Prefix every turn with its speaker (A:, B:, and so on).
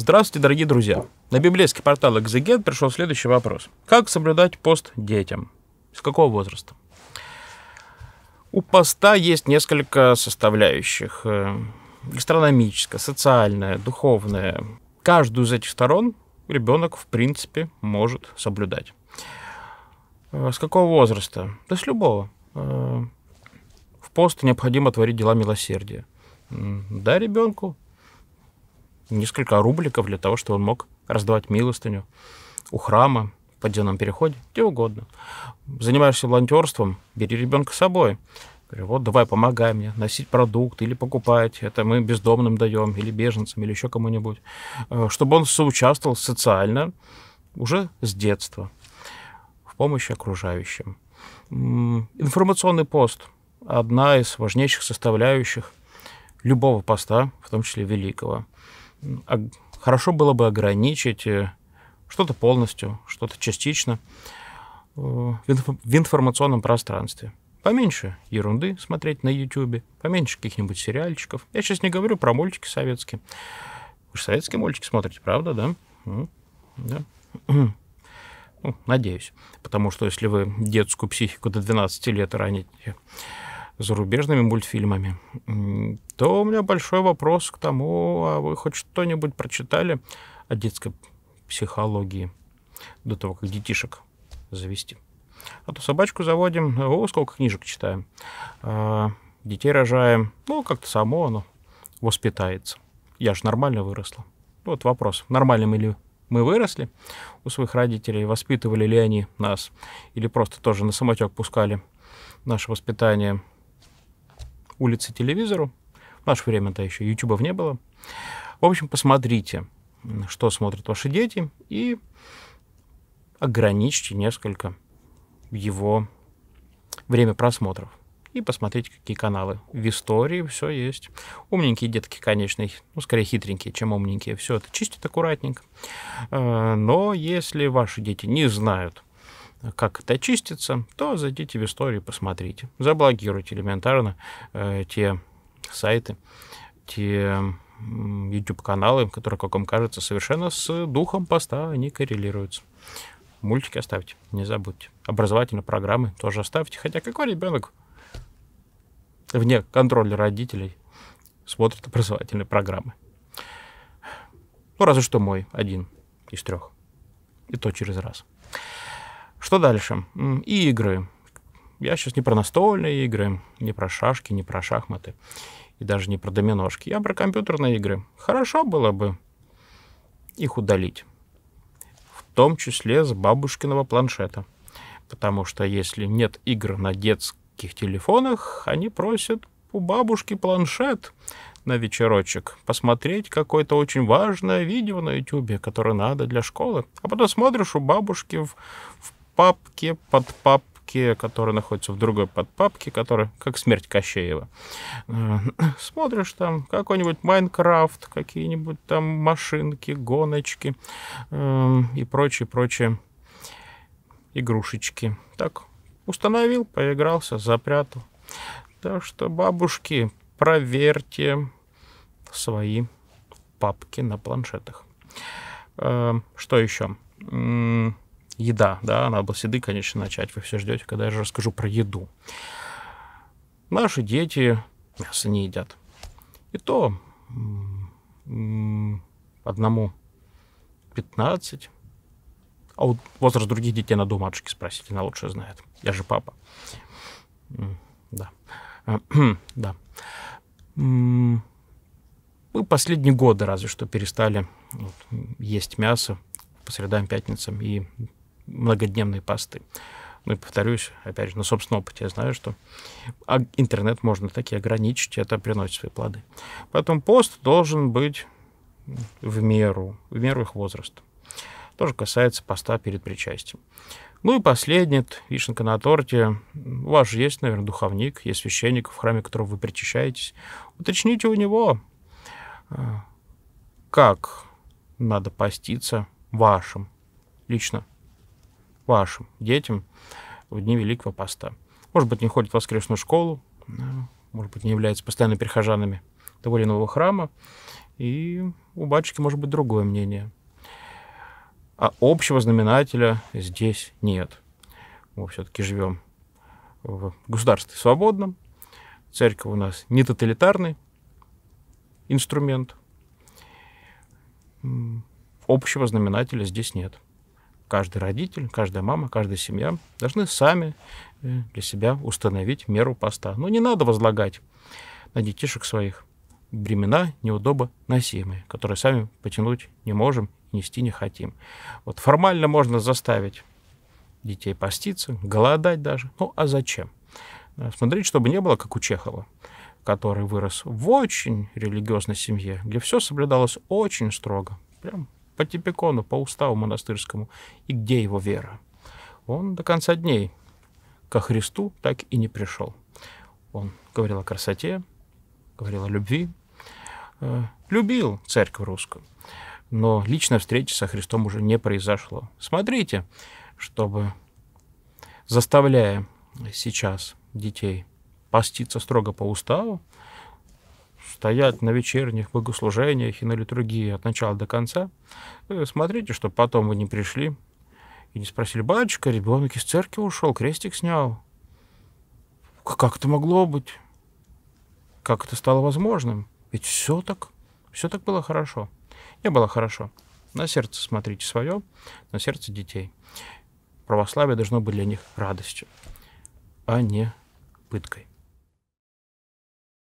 A: Здравствуйте, дорогие друзья! На библейский портал Exeget пришел следующий вопрос. Как соблюдать пост детям? С какого возраста? У поста есть несколько составляющих. Э, Гастрономическая, социальная, духовная. Каждую из этих сторон ребенок, в принципе, может соблюдать. Э, с какого возраста? Да с любого. Э, в пост необходимо творить дела милосердия. Да, ребенку несколько рубликов для того, чтобы он мог раздавать милостыню у храма, в подземном переходе, где угодно. Занимаешься волонтерством, бери ребенка с собой. Говорю, вот давай помогай мне носить продукт или покупать. Это мы бездомным даем, или беженцам, или еще кому-нибудь. Э, чтобы он соучаствовал социально уже с детства в помощи окружающим. Информационный пост – одна из важнейших составляющих любого поста, в том числе великого. А, хорошо было бы ограничить э, что-то полностью, что-то частично э, в информационном пространстве. Поменьше ерунды смотреть на YouTube, поменьше каких-нибудь сериальчиков. Я сейчас не говорю про мультики советские. Вы же советские мультики смотрите, правда, да? Да. Ну, надеюсь. Потому что если вы детскую психику до 12 лет раните зарубежными мультфильмами, то у меня большой вопрос к тому, а вы хоть что-нибудь прочитали о детской психологии до того, как детишек завести? А то собачку заводим, о, сколько книжек читаем, а, детей рожаем, ну, как-то само оно воспитается. Я же нормально выросла. Вот вопрос, нормальным или мы выросли у своих родителей, воспитывали ли они нас, или просто тоже на самотек пускали наше воспитание улице телевизору. В наше время-то еще ютубов не было. В общем, посмотрите, что смотрят ваши дети, и ограничьте несколько его время просмотров. И посмотрите, какие каналы. В истории все есть. Умненькие детки, конечно, их ну, скорее хитренькие, чем умненькие. Все это чистят аккуратненько. Э, но если ваши дети не знают, как это чистится, то зайдите в историю и посмотрите. Заблокируйте элементарно э, те сайты, те YouTube-каналы, которые, как вам кажется, совершенно с духом поста не коррелируются. Мультики оставьте, не забудьте. Образовательные программы тоже оставьте. Хотя какой ребенок вне контроля родителей смотрит образовательные программы? Ну, разве что мой один из трех. И то через раз. Что дальше? И игры. Я сейчас не про настольные игры, не про шашки, не про шахматы и даже не про доминошки. Я про компьютерные игры. Хорошо было бы их удалить. В том числе с бабушкиного планшета. Потому что если нет игр на детских телефонах, они просят у бабушки планшет на вечерочек, посмотреть какое-то очень важное видео на ютюбе, которое надо для школы. А потом смотришь у бабушки в, в под подпапке, которая находится в другой подпапке, которая как смерть Кощеева. Э, смотришь там какой-нибудь Майнкрафт, какие-нибудь там машинки, гоночки э, и прочие-прочие игрушечки. Так, установил, поигрался, запрятал. Так что, бабушки, проверьте свои папки на планшетах. Э, что еще? еда, да, надо было с еды, конечно, начать. Вы все ждете, когда я же расскажу про еду. Наши дети мясо не едят. И то одному 15. А вот возраст других детей на у матушки спросить, она лучше знает. Я же папа. Да. А, да. Мы последние годы разве что перестали вот, есть мясо по средам, пятницам и многодневные посты. Ну и повторюсь, опять же, на собственном опыте я знаю, что а, интернет можно таки ограничить, это приносит свои плоды. Поэтому пост должен быть в меру, в меру их возраста. Тоже касается поста перед причастием. Ну и последнее, вишенка на торте. У вас же есть, наверное, духовник, есть священник, в храме которого вы причащаетесь. Уточните у него, э, как надо поститься вашим лично вашим детям в дни Великого Поста. Может быть, не ходят в воскресную школу, может быть, не являются постоянно прихожанами того или иного храма. И у батюшки может быть другое мнение. А общего знаменателя здесь нет. Мы все-таки живем в государстве свободном. Церковь у нас не тоталитарный инструмент. Общего знаменателя здесь нет каждый родитель, каждая мама, каждая семья должны сами э, для себя установить меру поста. Но ну, не надо возлагать на детишек своих бремена неудобо носимые, которые сами потянуть не можем, нести не хотим. Вот формально можно заставить детей поститься, голодать даже. Ну, а зачем? Э, Смотреть, чтобы не было, как у Чехова, который вырос в очень религиозной семье, где все соблюдалось очень строго. Прям по Типикону, по уставу монастырскому, и где его вера. Он до конца дней ко Христу так и не пришел. Он говорил о красоте, говорил о любви, э, любил церковь русскую, но личная встреча со Христом уже не произошло. Смотрите, чтобы заставляя сейчас детей поститься строго по уставу, стоять на вечерних богослужениях и на литургии от начала до конца. Э, смотрите, чтобы потом вы не пришли и не спросили, батюшка, ребенок из церкви ушел, крестик снял. Как это могло быть? Как это стало возможным? Ведь все так, все так было хорошо. Не было хорошо. На сердце смотрите свое, на сердце детей. Православие должно быть для них радостью, а не пыткой.